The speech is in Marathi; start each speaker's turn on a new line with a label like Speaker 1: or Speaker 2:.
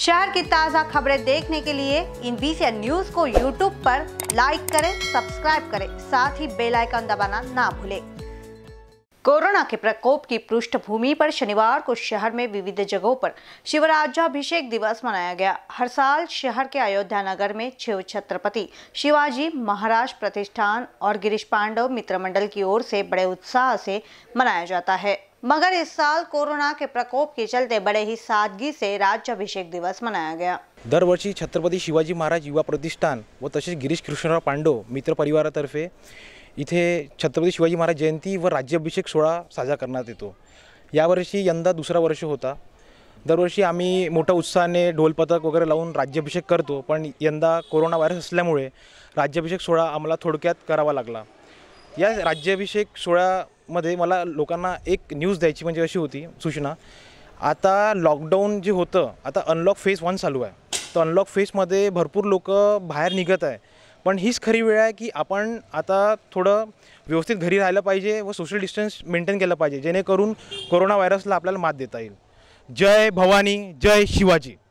Speaker 1: शहर की ताज़ा खबरें देखने के लिए इन बीसी न्यूज को यूट्यूब पर लाइक करें सब्सक्राइब करें साथ ही बेल आइकन दबाना ना भूलें कोरोना के प्रकोप की पृष्ठभूमि पर शनिवार को शहर में विविध जगहों पर शिवराज्याभिषेक दिवस मनाया गया हर साल शहर के अयोध्या नगर में शिव छत्रपति शिवाजी महाराज प्रतिष्ठान और गिरीश पांडव मित्र मंडल की ओर से बड़े उत्साह से मनाया जाता है मगर इस साल कोरोना के प्रकोप के चलते बड़े ही सादगी से राज्य अभिषेक दिवस मनाया गया
Speaker 2: दरवर्षी छत्रपती शिवाजी महाराज युवा प्रतिष्ठान व तसेच गिरीश कृष्णराव पांडव मित्र परिवारातर्फे इथे छत्रपती शिवाजी महाराज जयंती व राज्याभिषेक सोहळा साजरा करण्यात येतो यावर्षी यंदा दुसरा वर्ष होता दरवर्षी आम्ही मोठ्या उत्साहाने ढोलपथक वगैरे लावून राज्याभिषेक करतो पण यंदा कोरोना व्हायरस असल्यामुळे राज्याभिषेक सोहळा आम्हाला थोडक्यात करावा लागला या राज्याभिषेक सोहळा मध्ये मला लोकांना एक न्यूज द्यायची म्हणजे अशी होती सूचना आता लॉकडाऊन जे होतं आता अनलॉक फेज वन चालू आहे तर अनलॉक फेजमध्ये भरपूर लोक बाहेर निघत आहे पण हीच खरी वेळ आहे की आपण आता थोडं व्यवस्थित घरी राहिलं पाहिजे व सोशल डिस्टन्स मेंटेन केलं पाहिजे जेणेकरून कोरोना व्हायरसला आपल्याला मात देता येईल जय भवानी जय शिवाजी